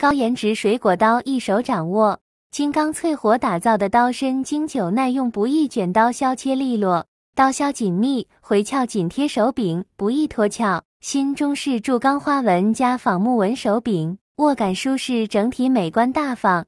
高颜值水果刀，一手掌握。金刚淬火打造的刀身，经久耐用，不易卷刀，削切利落。刀削紧密，回鞘紧贴手柄，不易脱鞘。新中式铸钢花纹加仿木纹手柄，握感舒适，整体美观大方。